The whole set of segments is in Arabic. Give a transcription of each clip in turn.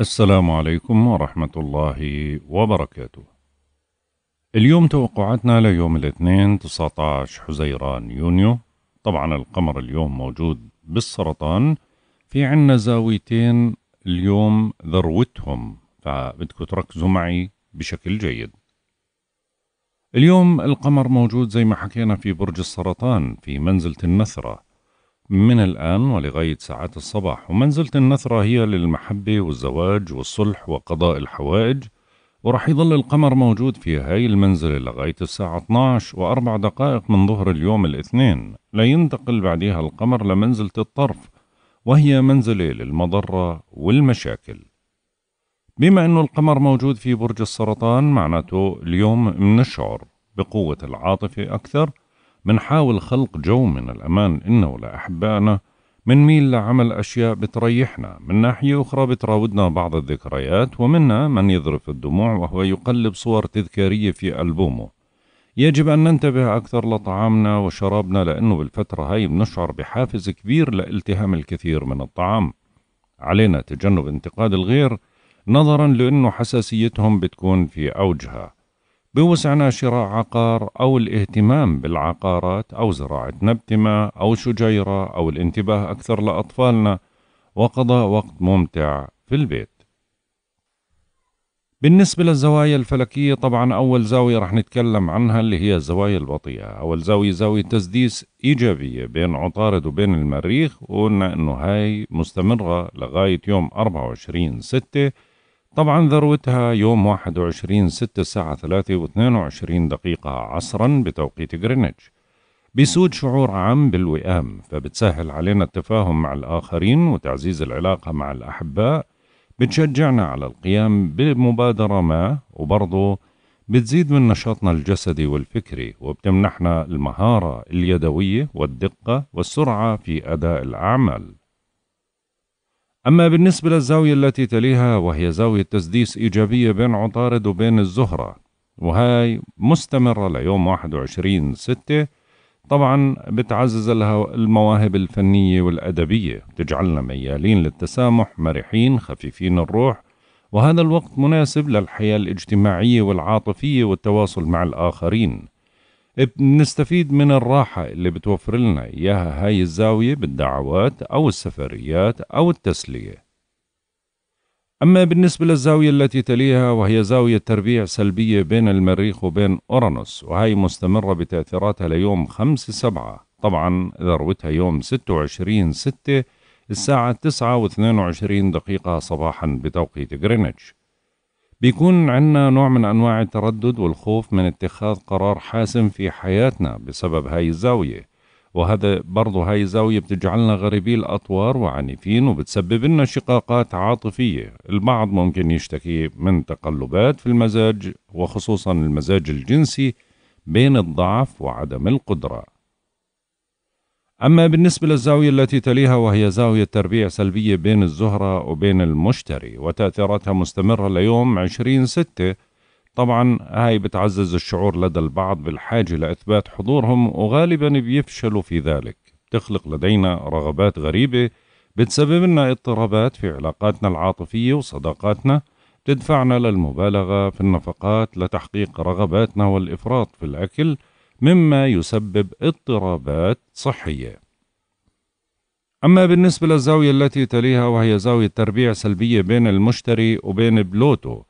السلام عليكم ورحمة الله وبركاته اليوم توقعاتنا ليوم الاثنين 19 حزيران يونيو طبعا القمر اليوم موجود بالسرطان في عنا زاويتين اليوم ذروتهم فبدكم تركزوا معي بشكل جيد اليوم القمر موجود زي ما حكينا في برج السرطان في منزلة النثرة من الآن ولغاية ساعات الصباح ومنزلة النثرة هي للمحبة والزواج والصلح وقضاء الحوائج ورح يظل القمر موجود في هاي المنزلة لغاية الساعة 12 وأربع دقائق من ظهر اليوم الاثنين لينتقل بعدها القمر لمنزلة الطرف وهي منزلة للمضرة والمشاكل بما أنه القمر موجود في برج السرطان معناته اليوم منشعر بقوة العاطفة أكثر منحاول خلق جو من الأمان إنا ولأحبائنا منميل لعمل أشياء بتريحنا من ناحية أخرى بتراودنا بعض الذكريات ومنا من يذرف الدموع وهو يقلب صور تذكارية في ألبومه يجب أن ننتبه أكثر لطعامنا وشرابنا لأنه بالفترة هاي بنشعر بحافز كبير لالتهام الكثير من الطعام علينا تجنب انتقاد الغير نظرا لأنه حساسيتهم بتكون في أوجها بوسعنا شراء عقار أو الاهتمام بالعقارات أو زراعة نبتمة أو شجيرة أو الانتباه أكثر لأطفالنا وقضاء وقت ممتع في البيت بالنسبة للزوايا الفلكية طبعا أول زاوية رح نتكلم عنها اللي هي الزوايا البطيئة أول زاوية زاوية تسديس إيجابية بين عطارد وبين المريخ وقلنا إنه هاي مستمرة لغاية يوم 24 6 طبعا ذروتها يوم 21 6 الساعة 3 و 22 دقيقة عصرا بتوقيت غرينتش بيسود شعور عام بالوئام فبتسهل علينا التفاهم مع الآخرين وتعزيز العلاقة مع الأحباء بتشجعنا على القيام بمبادرة ما وبرضه بتزيد من نشاطنا الجسدي والفكري وبتمنحنا المهارة اليدوية والدقة والسرعة في أداء الأعمال أما بالنسبة للزاوية التي تليها وهي زاوية تسديس إيجابية بين عطارد وبين الزهرة وهاي مستمرة ليوم 21 ستة طبعا بتعزز المواهب الفنية والأدبية بتجعلنا ميالين للتسامح مرحين خفيفين الروح وهذا الوقت مناسب للحياة الاجتماعية والعاطفية والتواصل مع الآخرين بنستفيد من الراحة اللي بتوفر لنا إياها هاي الزاوية بالدعوات أو السفريات أو التسلية أما بالنسبة للزاوية التي تليها وهي زاوية تربيع سلبية بين المريخ وبين أورانوس وهي مستمرة بتأثيراتها ليوم 5 سبعة طبعا ذروتها يوم 26 ستة الساعة 9 و22 دقيقة صباحا بتوقيت غرينتش بيكون عندنا نوع من أنواع التردد والخوف من اتخاذ قرار حاسم في حياتنا بسبب هاي الزاوية وهذا برضه هاي الزاوية بتجعلنا غريبي الأطوار وعنيفين وبتسبب لنا شقاقات عاطفية البعض ممكن يشتكي من تقلبات في المزاج وخصوصا المزاج الجنسي بين الضعف وعدم القدرة أما بالنسبة للزاوية التي تليها وهي زاوية تربيع سلبية بين الزهرة وبين المشتري وتأثيراتها مستمرة ليوم 20 ستة طبعا هاي بتعزز الشعور لدى البعض بالحاجة لإثبات حضورهم وغالبا بيفشلوا في ذلك بتخلق لدينا رغبات غريبة بتسبب لنا اضطرابات في علاقاتنا العاطفية وصداقاتنا تدفعنا للمبالغة في النفقات لتحقيق رغباتنا والإفراط في الأكل مما يسبب اضطرابات صحية أما بالنسبة للزاوية التي تليها وهي زاوية تربيع سلبية بين المشتري وبين بلوتو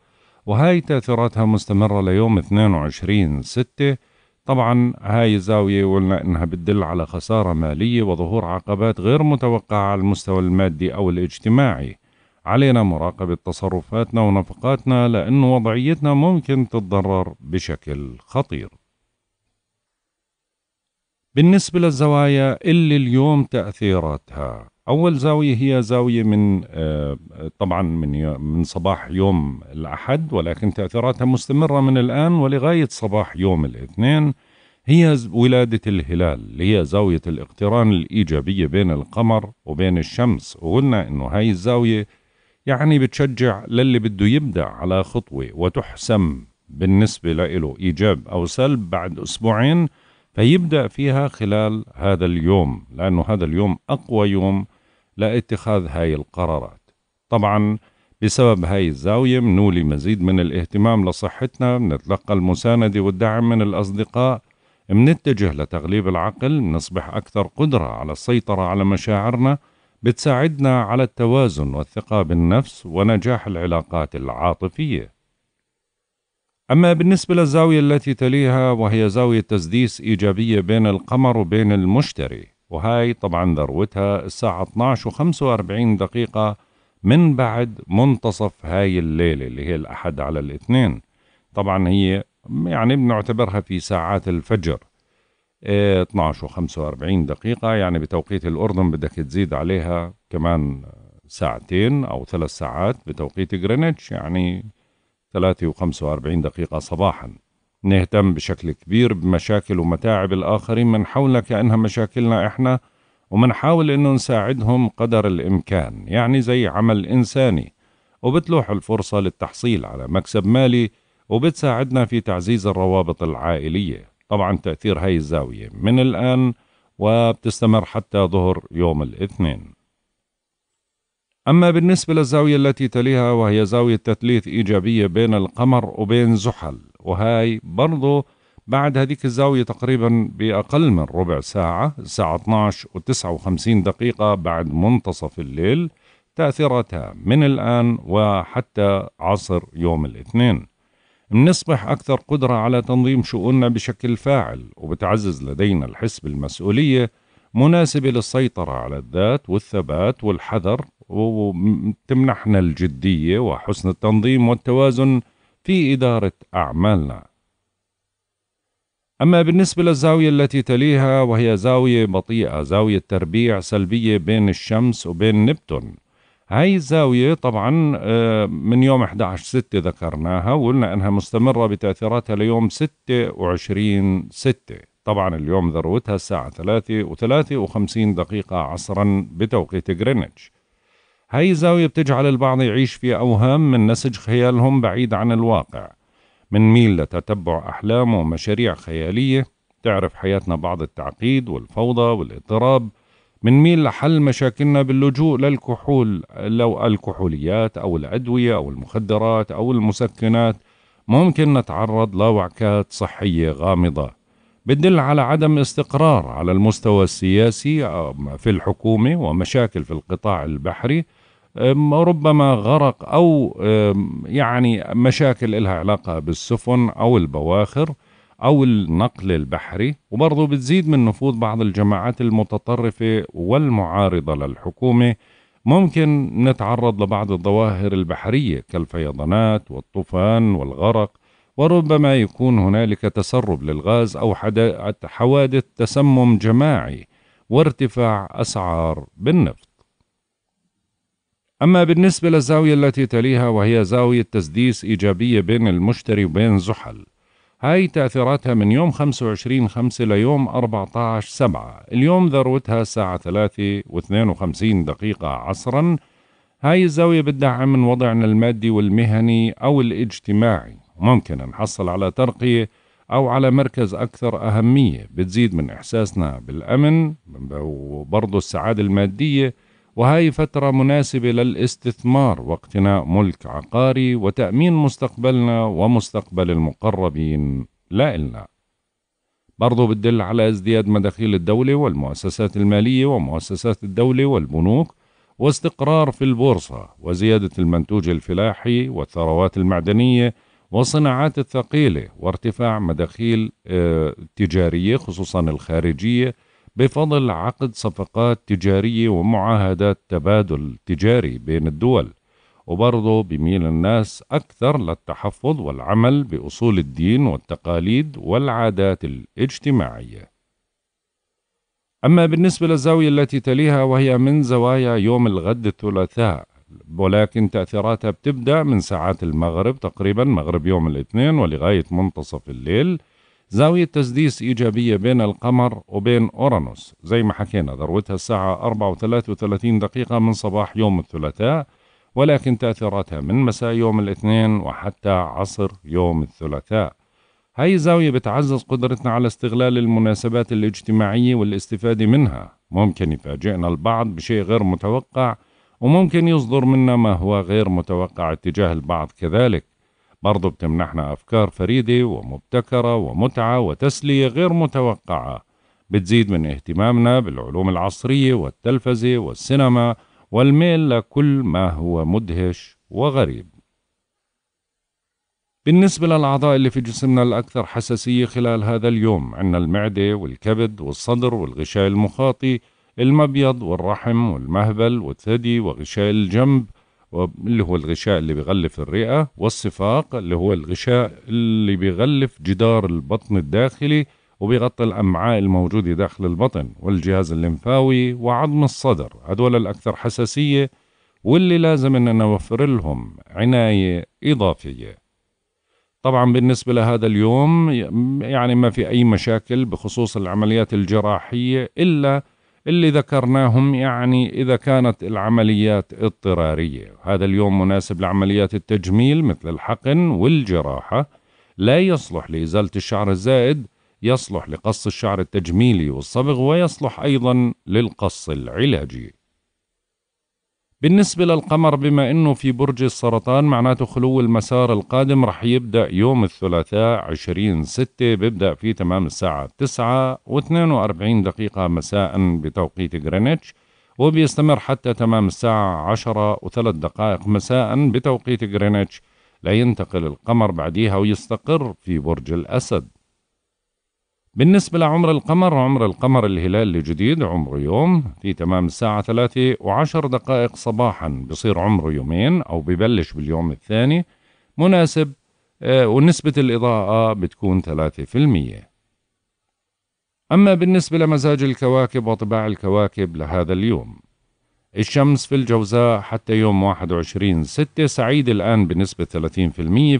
وهي تأثيراتها مستمرة ليوم 22 6 طبعا هاي الزاوية قلنا إنها بتدل على خسارة مالية وظهور عقبات غير متوقعة على المستوى المادي أو الاجتماعي علينا مراقبة تصرفاتنا ونفقاتنا لأن وضعيتنا ممكن تتضرر بشكل خطير بالنسبة للزوايا اللي اليوم تأثيراتها أول زاوية هي زاوية من آه، طبعا من من صباح يوم الأحد ولكن تأثيراتها مستمرة من الآن ولغاية صباح يوم الاثنين هي ولادة الهلال اللي هي زاوية الاقتران الإيجابية بين القمر وبين الشمس وقلنا إنه هاي الزاوية يعني بتشجع للي بده يبدأ على خطوة وتحسم بالنسبة له إيجاب أو سلب بعد أسبوعين فيبدأ فيها خلال هذا اليوم لأنه هذا اليوم أقوى يوم لاتخاذ هاي القرارات طبعا بسبب هاي الزاوية منولي مزيد من الاهتمام لصحتنا بنتلقى المساندة والدعم من الأصدقاء منتجه لتغليب العقل نصبح أكثر قدرة على السيطرة على مشاعرنا بتساعدنا على التوازن والثقة بالنفس ونجاح العلاقات العاطفية أما بالنسبة للزاوية التي تليها وهي زاوية تسديس إيجابية بين القمر وبين المشتري وهاي طبعا ذروتها الساعة 12 و45 دقيقة من بعد منتصف هاي الليلة اللي هي الأحد على الاثنين طبعا هي يعني بنعتبرها في ساعات الفجر 12 إيه، و45 دقيقة يعني بتوقيت الأردن بدك تزيد عليها كمان ساعتين أو ثلاث ساعات بتوقيت جرينتش يعني 3 و45 دقيقة صباحا نهتم بشكل كبير بمشاكل ومتاعب الآخرين من حولنا كأنها مشاكلنا إحنا ومنحاول إنه نساعدهم قدر الإمكان يعني زي عمل إنساني وبتلوح الفرصة للتحصيل على مكسب مالي وبتساعدنا في تعزيز الروابط العائلية طبعا تأثير هاي الزاوية من الآن وبتستمر حتى ظهر يوم الاثنين أما بالنسبة للزاوية التي تليها وهي زاوية تثليث إيجابية بين القمر وبين زحل وهاي برضه بعد هذيك الزاوية تقريبا بأقل من ربع ساعة الساعة 12 و 59 دقيقة بعد منتصف الليل تأثيرتها من الآن وحتى عصر يوم الاثنين بنصبح أكثر قدرة على تنظيم شؤوننا بشكل فاعل وبتعزز لدينا الحس بالمسؤولية مناسبة للسيطرة على الذات والثبات والحذر وتمنحنا الجدية وحسن التنظيم والتوازن في إدارة أعمالنا أما بالنسبة للزاوية التي تليها وهي زاوية بطيئة زاوية تربيع سلبية بين الشمس وبين نبتون هاي الزاوية طبعا آه، من يوم 11 6 ذكرناها وقلنا أنها مستمرة بتأثيراتها ليوم 26 6 طبعا اليوم ذروتها الساعة 3 و53 دقيقة عصرا بتوقيت غرينتش هاي الزاوية بتجعل البعض يعيش في أوهام من نسج خيالهم بعيد عن الواقع ميل لتتبع أحلام ومشاريع خيالية تعرف حياتنا بعض التعقيد والفوضى والاضطراب ميل لحل مشاكلنا باللجوء للكحول لو الكحوليات أو الأدوية أو المخدرات أو المسكنات ممكن نتعرض لوعكات صحية غامضة بتدل على عدم استقرار على المستوى السياسي آه، في الحكومة ومشاكل في القطاع البحري ربما غرق أو يعني مشاكل إلها علاقة بالسفن أو البواخر أو النقل البحري وبرضه بتزيد من نفوذ بعض الجماعات المتطرفة والمعارضة للحكومة ممكن نتعرض لبعض الظواهر البحرية كالفيضانات والطوفان والغرق وربما يكون هنالك تسرب للغاز أو حوادث تسمم جماعي وارتفاع أسعار بالنفط أما بالنسبة للزاوية التي تليها وهي زاوية تسديس إيجابية بين المشتري وبين زحل هاي تأثيراتها من يوم 25 5 ليوم 14 7 اليوم ذروتها الساعة 3 و52 دقيقة عصرا هاي الزاوية بتدعم من وضعنا المادي والمهني أو الاجتماعي ممكن نحصل على ترقية أو على مركز أكثر أهمية بتزيد من إحساسنا بالأمن وبرضه السعادة المادية وهي فترة مناسبة للاستثمار واقتناء ملك عقاري وتأمين مستقبلنا ومستقبل المقربين لا إلنا برضو بتدل على ازدياد مداخيل الدولة والمؤسسات المالية ومؤسسات الدولة والبنوك واستقرار في البورصة وزيادة المنتوج الفلاحي والثروات المعدنية والصناعات الثقيلة وارتفاع مداخيل آه، تجارية خصوصا الخارجية بفضل عقد صفقات تجارية ومعاهدات تبادل تجاري بين الدول وبرضه بميل الناس أكثر للتحفظ والعمل بأصول الدين والتقاليد والعادات الاجتماعية أما بالنسبة للزاوية التي تليها وهي من زوايا يوم الغد الثلاثاء ولكن تأثيراتها بتبدأ من ساعات المغرب تقريبا مغرب يوم الاثنين ولغاية منتصف الليل زاوية تسديس إيجابية بين القمر وبين أورانوس زي ما حكينا ذروتها الساعة 4 و 33 دقيقة من صباح يوم الثلاثاء ولكن تأثيراتها من مساء يوم الاثنين وحتى عصر يوم الثلاثاء هاي الزاوية بتعزز قدرتنا على استغلال المناسبات الاجتماعية والاستفادة منها ممكن يفاجئنا البعض بشيء غير متوقع وممكن يصدر منا ما هو غير متوقع اتجاه البعض كذلك برضو بتمنحنا أفكار فريدة ومبتكرة ومتعة وتسلية غير متوقعة بتزيد من اهتمامنا بالعلوم العصرية والتلفزة والسينما والميل لكل ما هو مدهش وغريب بالنسبة للأعضاء اللي في جسمنا الأكثر حساسية خلال هذا اليوم عندنا المعدة والكبد والصدر والغشاء المخاطي المبيض والرحم والمهبل والثدي وغشاء الجنب اللي هو الغشاء اللي بيغلف الرئة والصفاق اللي هو الغشاء اللي بيغلف جدار البطن الداخلي وبيغطي الأمعاء الموجودة داخل البطن والجهاز الليمفاوي وعظم الصدر هدول الأكثر حساسية واللي لازم أن نوفر لهم عناية إضافية طبعا بالنسبة لهذا اليوم يعني ما في أي مشاكل بخصوص العمليات الجراحية إلا اللي ذكرناهم يعني إذا كانت العمليات اضطرارية هذا اليوم مناسب لعمليات التجميل مثل الحقن والجراحة لا يصلح لإزالة الشعر الزائد يصلح لقص الشعر التجميلي والصبغ ويصلح أيضا للقص العلاجي بالنسبة للقمر بما أنه في برج السرطان معناته خلو المسار القادم رح يبدأ يوم الثلاثاء 20 ستة بيبدأ في تمام الساعة 9 و42 دقيقة مساء بتوقيت غرينتش وبيستمر حتى تمام الساعة 10 و3 دقائق مساء بتوقيت غرينتش لينتقل القمر بعديها ويستقر في برج الأسد بالنسبة لعمر القمر عمر القمر الهلال الجديد عمره يوم في تمام الساعة ثلاثة وعشر دقائق صباحا بصير عمره يومين أو ببلش باليوم الثاني مناسب آه، ونسبة الإضاءة بتكون ثلاثة في المية أما بالنسبة لمزاج الكواكب وطباع الكواكب لهذا اليوم الشمس في الجوزاء حتى يوم 21 ستة سعيد الآن بنسبة 30%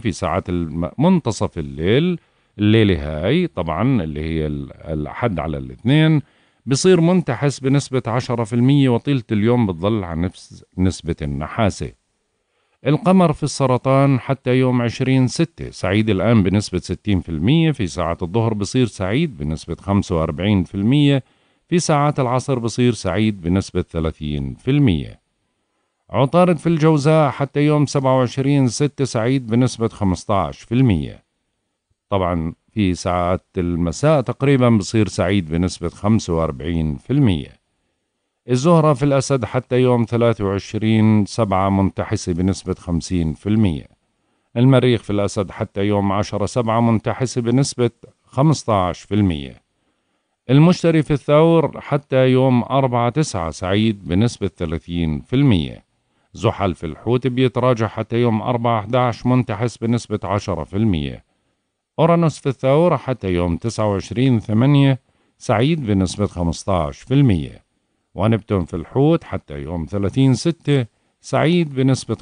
في ساعات منتصف الليل الليلة هاي طبعا اللي هي الأحد على الاثنين بصير منتحس بنسبة 10% وطيلة اليوم بتظل على نفس نسبة النحاسة القمر في السرطان حتى يوم 20 6 سعيد الآن بنسبة 60% في ساعة الظهر بصير سعيد بنسبة 45% في ساعات العصر بصير سعيد بنسبة 30% عطارد في الجوزاء حتى يوم 27 6 سعيد بنسبة المية طبعا في ساعات المساء تقريبا بصير سعيد بنسبة 45% الزهرة في الأسد حتى يوم 23 سبعة منتحسة بنسبة 50% المريخ في الأسد حتى يوم 10 سبعة منتحسة بنسبة 15% المشتري في الثور حتى يوم أربعة تسعة سعيد بنسبة 30% زحل في الحوت بيتراجع حتى يوم 4 11 منتحس بنسبة 10% أورانوس في الثورة حتى يوم 29 8 سعيد بنسبة 15% ونبتون في الحوت حتى يوم 30 6 سعيد بنسبة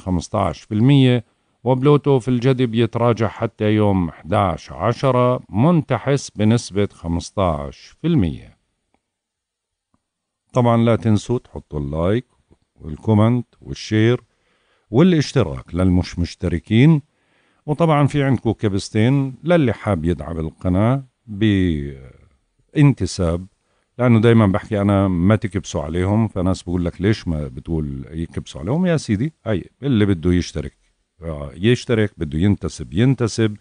15% وبلوتو في الجدي يتراجع حتى يوم 11 10 منتحس بنسبة 15% طبعا لا تنسوا تحطوا اللايك والكومنت والشير والاشتراك للمش مشتركين وطبعا في عندكم كبستين للي حاب يدعم القناة بانتساب لأنه دايما بحكي أنا ما تكبسوا عليهم فناس بقول لك ليش ما بتقول يكبسوا عليهم يا سيدي هي اللي بده يشترك آه، يشترك بده ينتسب ينتسب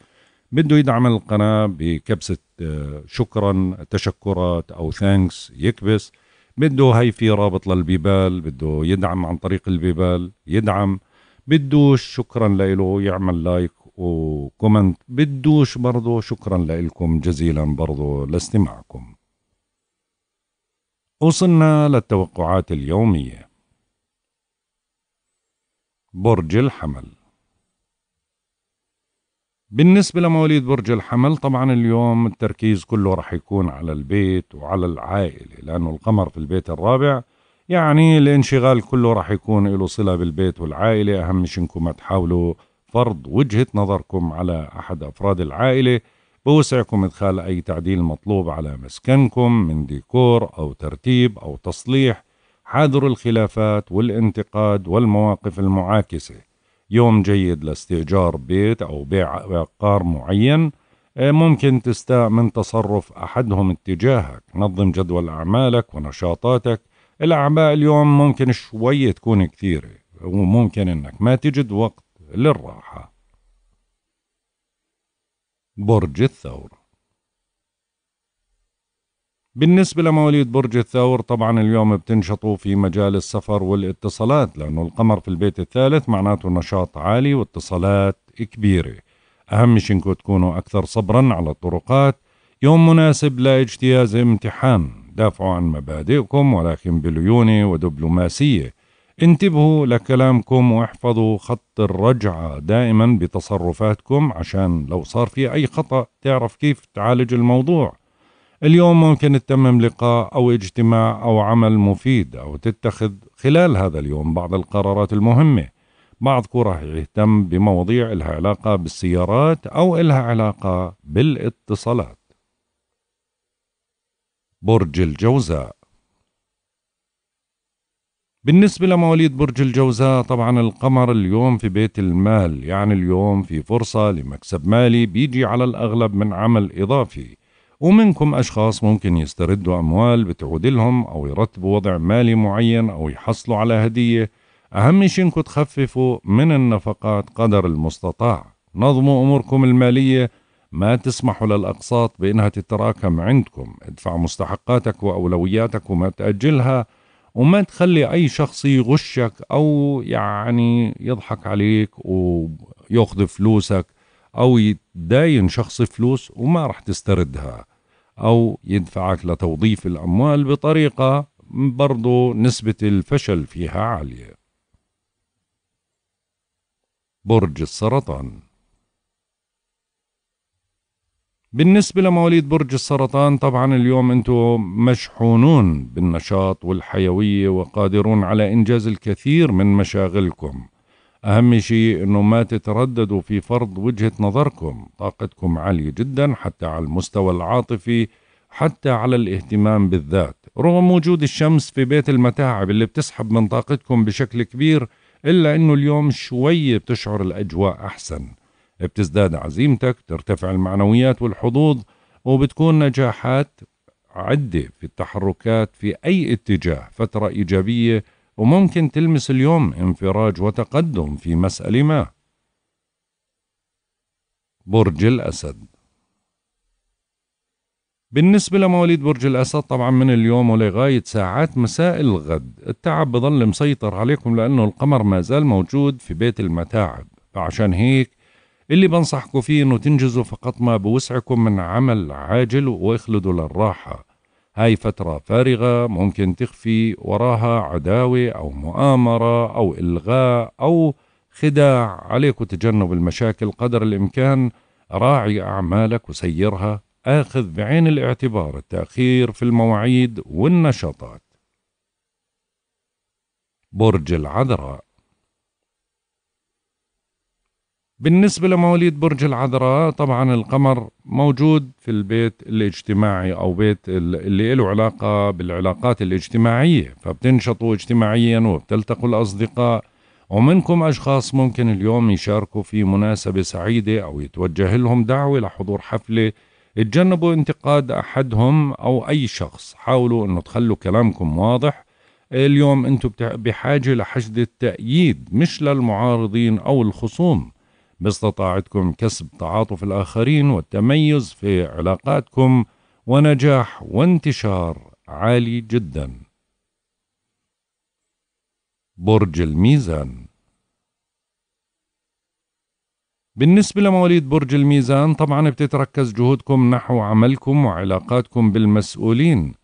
بده يدعم القناة بكبسة آه، شكرا تشكرات أو ثانكس يكبس بده هي في رابط للبيبال بده يدعم عن طريق البيبال يدعم بدوش شكرا له يعمل لايك وكومنت بدوش برضو شكرا لكم جزيلا برضو لاستماعكم وصلنا للتوقعات اليومية برج الحمل بالنسبة لمواليد برج الحمل طبعا اليوم التركيز كله رح يكون على البيت وعلى العائلة لأنه القمر في البيت الرابع يعني الانشغال كله رح يكون له صلة بالبيت والعائلة أهم شيء انكم تحاولوا فرض وجهة نظركم على أحد أفراد العائلة بوسعكم إدخال أي تعديل مطلوب على مسكنكم من ديكور أو ترتيب أو تصليح حاذروا الخلافات والانتقاد والمواقف المعاكسة يوم جيد لاستئجار بيت أو بيع عقار معين آه، ممكن تستاء من تصرف أحدهم اتجاهك نظم جدول أعمالك ونشاطاتك الأعباء اليوم ممكن شوية تكون كثيرة وممكن أنك ما تجد وقت للراحة برج الثور بالنسبة لمواليد برج الثور طبعا اليوم بتنشطوا في مجال السفر والاتصالات لأنه القمر في البيت الثالث معناته نشاط عالي واتصالات كبيرة أهم شيء إنكم تكونوا أكثر صبرا على الطرقات يوم مناسب لاجتياز امتحان دافعوا عن مبادئكم ولكن بليونة ودبلوماسية انتبهوا لكلامكم واحفظوا خط الرجعة دائما بتصرفاتكم عشان لو صار في أي خطأ تعرف كيف تعالج الموضوع اليوم ممكن تتمم لقاء أو اجتماع أو عمل مفيد أو تتخذ خلال هذا اليوم بعض القرارات المهمة بعضكم راح يهتم بمواضيع لها علاقة بالسيارات أو لها علاقة بالاتصالات برج الجوزاء بالنسبة لمواليد برج الجوزاء طبعا القمر اليوم في بيت المال يعني اليوم في فرصة لمكسب مالي بيجي على الأغلب من عمل إضافي ومنكم أشخاص ممكن يستردوا أموال بتعود لهم أو يرتبوا وضع مالي معين أو يحصلوا على هدية أهم شيء إنكم تخففوا من النفقات قدر المستطاع نظموا أموركم المالية ما تسمحوا للأقساط بأنها تتراكم عندكم ادفع مستحقاتك وأولوياتك وما تأجلها وما تخلي أي شخص يغشك أو يعني يضحك عليك ويأخذ فلوسك أو يداين شخص فلوس وما رح تستردها أو يدفعك لتوظيف الأموال بطريقة برضو نسبة الفشل فيها عالية برج السرطان بالنسبة لمواليد برج السرطان طبعا اليوم أنتم مشحونون بالنشاط والحيوية وقادرون على إنجاز الكثير من مشاغلكم أهم شيء أنه ما تترددوا في فرض وجهة نظركم طاقتكم عالية جدا حتى على المستوى العاطفي حتى على الاهتمام بالذات رغم وجود الشمس في بيت المتاعب اللي بتسحب من طاقتكم بشكل كبير إلا أنه اليوم شوي بتشعر الأجواء أحسن بتزداد عزيمتك ترتفع المعنويات والحظوظ وبتكون نجاحات عدة في التحركات في أي اتجاه فترة إيجابية وممكن تلمس اليوم انفراج وتقدم في مسألة ما برج الأسد بالنسبة لمواليد برج الأسد طبعا من اليوم ولغاية ساعات مساء الغد التعب بظل مسيطر عليكم لأنه القمر ما زال موجود في بيت المتاعب فعشان هيك اللي بنصحكم فيه انه تنجزوا فقط ما بوسعكم من عمل عاجل واخلدوا للراحة هاي فترة فارغة ممكن تخفي وراها عداوة أو مؤامرة أو إلغاء أو خداع عليك تجنب المشاكل قدر الإمكان راعي أعمالك وسيرها آخذ بعين الاعتبار التأخير في المواعيد والنشاطات برج العذراء بالنسبة لمواليد برج العذراء طبعا القمر موجود في البيت الاجتماعي أو بيت اللي له علاقة بالعلاقات الاجتماعية فبتنشطوا اجتماعيا وبتلتقوا الأصدقاء ومنكم أشخاص ممكن اليوم يشاركوا في مناسبة سعيدة أو يتوجه لهم دعوة لحضور حفلة اتجنبوا انتقاد أحدهم أو أي شخص حاولوا أنه تخلوا كلامكم واضح اليوم أنتم بحاجة لحشد التأييد مش للمعارضين أو الخصوم باستطاعتكم كسب تعاطف الآخرين والتميز في علاقاتكم ونجاح وانتشار عالي جدا برج الميزان بالنسبة لمواليد برج الميزان طبعا بتتركز جهودكم نحو عملكم وعلاقاتكم بالمسؤولين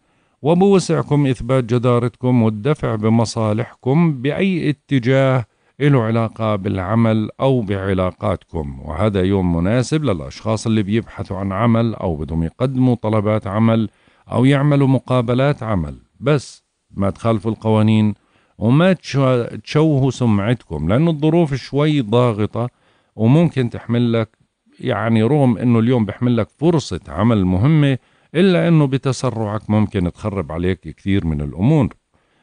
وبوسعكم إثبات جدارتكم والدفع بمصالحكم بأي اتجاه له علاقة بالعمل أو بعلاقاتكم وهذا يوم مناسب للأشخاص اللي بيبحثوا عن عمل أو بدهم يقدموا طلبات عمل أو يعملوا مقابلات عمل بس ما تخالفوا القوانين وما تشوهوا سمعتكم لأنه الظروف شوي ضاغطة وممكن تحمل لك يعني رغم أنه اليوم بحمل لك فرصة عمل مهمة إلا أنه بتسرعك ممكن تخرب عليك كثير من الأمور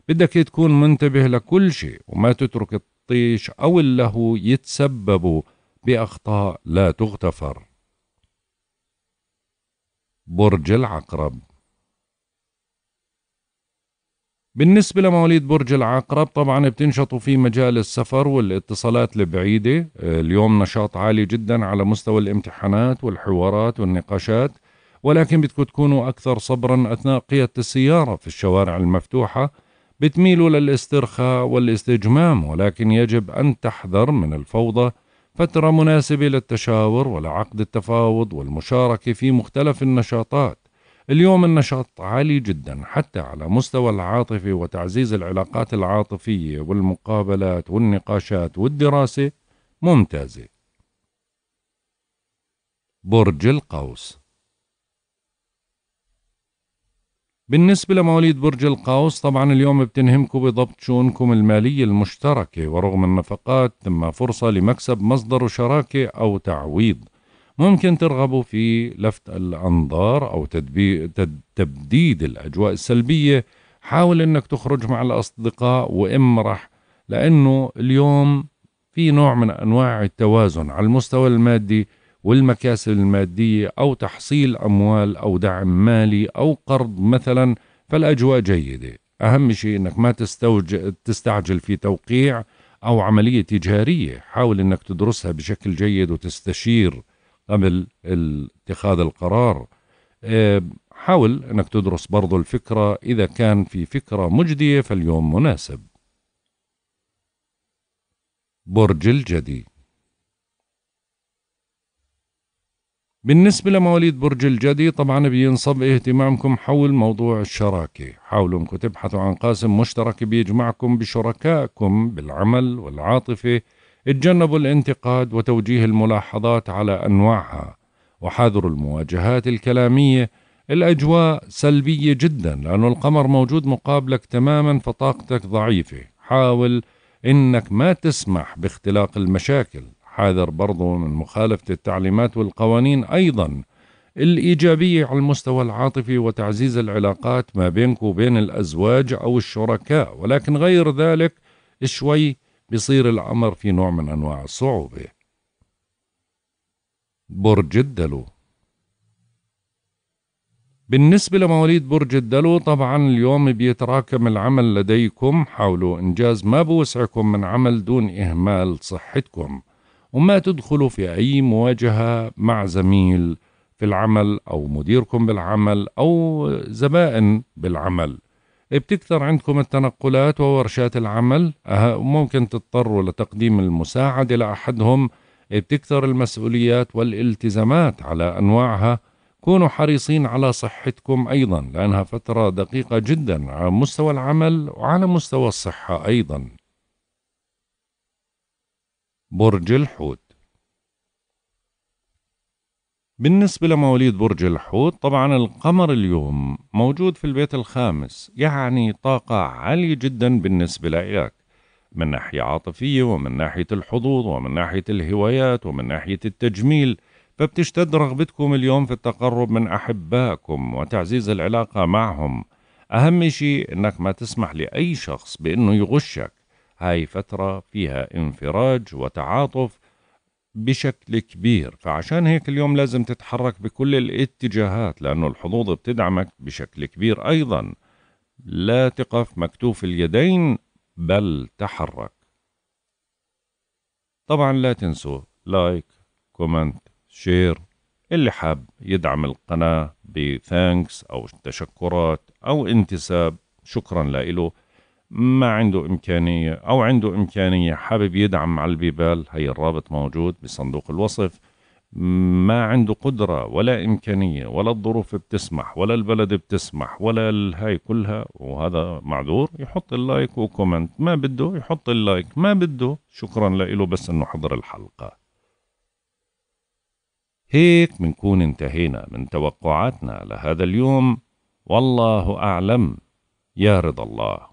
بدك تكون منتبه لكل شيء وما تترك الطيش أو اللهو يتسببوا بأخطاء لا تغتفر برج العقرب بالنسبة لمواليد برج العقرب طبعا بتنشطوا في مجال السفر والاتصالات البعيدة اليوم نشاط عالي جدا على مستوى الامتحانات والحوارات والنقاشات ولكن بدكم تكونوا أكثر صبرا أثناء قيادة السيارة في الشوارع المفتوحة بتميل للاسترخاء والاستجمام ولكن يجب أن تحذر من الفوضى فترة مناسبة للتشاور ولعقد التفاوض والمشاركة في مختلف النشاطات اليوم النشاط عالي جدا حتى على مستوى العاطفة وتعزيز العلاقات العاطفية والمقابلات والنقاشات والدراسة ممتازة برج القوس بالنسبة لمواليد برج القوس طبعا اليوم بتنهمكم بضبط شؤونكم المالية المشتركة ورغم النفقات تم فرصة لمكسب مصدر شراكة أو تعويض ممكن ترغبوا في لفت الأنظار أو تبديد الأجواء السلبية حاول أنك تخرج مع الأصدقاء وامرح لأنه اليوم في نوع من أنواع التوازن على المستوى المادي والمكاسب المادية أو تحصيل أموال أو دعم مالي أو قرض مثلا فالأجواء جيدة أهم شيء أنك ما تستوج... تستعجل في توقيع أو عملية تجارية حاول أنك تدرسها بشكل جيد وتستشير قبل اتخاذ القرار آه، حاول أنك تدرس برضو الفكرة إذا كان في فكرة مجدية فاليوم مناسب برج الجدي بالنسبة لمواليد برج الجدي طبعا بينصب اهتمامكم حول موضوع الشراكة حاولوا انكم تبحثوا عن قاسم مشترك بيجمعكم بشركائكم بالعمل والعاطفة اتجنبوا الانتقاد وتوجيه الملاحظات على أنواعها وحاذروا المواجهات الكلامية الأجواء سلبية جدا لأنه القمر موجود مقابلك تماما فطاقتك ضعيفة حاول إنك ما تسمح باختلاق المشاكل حاذر برضو من مخالفة التعليمات والقوانين أيضا الإيجابية على المستوى العاطفي وتعزيز العلاقات ما بينك وبين الأزواج أو الشركاء ولكن غير ذلك شوي بصير الأمر في نوع من أنواع الصعوبة برج الدلو بالنسبة لمواليد برج الدلو طبعا اليوم بيتراكم العمل لديكم حاولوا إنجاز ما بوسعكم من عمل دون إهمال صحتكم وما تدخلوا في أي مواجهة مع زميل في العمل أو مديركم بالعمل أو زبائن بالعمل بتكثر عندكم التنقلات وورشات العمل ممكن تضطروا لتقديم المساعدة لأحدهم بتكثر المسؤوليات والالتزامات على أنواعها كونوا حريصين على صحتكم أيضا لأنها فترة دقيقة جدا على مستوى العمل وعلى مستوى الصحة أيضا برج الحوت بالنسبة لمواليد برج الحوت طبعا القمر اليوم موجود في البيت الخامس يعني طاقة عالية جدا بالنسبة لإلك من ناحية عاطفية ومن ناحية الحظوظ ومن ناحية الهوايات ومن ناحية التجميل فبتشتد رغبتكم اليوم في التقرب من أحبائكم وتعزيز العلاقة معهم أهم شيء أنك ما تسمح لأي شخص بأنه يغشك هاي فترة فيها انفراج وتعاطف بشكل كبير فعشان هيك اليوم لازم تتحرك بكل الاتجاهات لأنه الحظوظ بتدعمك بشكل كبير أيضا لا تقف مكتوف اليدين بل تحرك طبعا لا تنسوا لايك كومنت شير اللي حاب يدعم القناة بثانكس أو تشكرات أو انتساب شكرا لإله ما عنده إمكانية أو عنده إمكانية حابب يدعم على البيبال هي الرابط موجود بصندوق الوصف ما عنده قدرة ولا إمكانية ولا الظروف بتسمح ولا البلد بتسمح ولا الهاي كلها وهذا معذور يحط اللايك وكومنت ما بده يحط اللايك ما بده شكرا له بس إنه حضر الحلقة هيك بنكون انتهينا من توقعاتنا لهذا اليوم والله أعلم يا رضا الله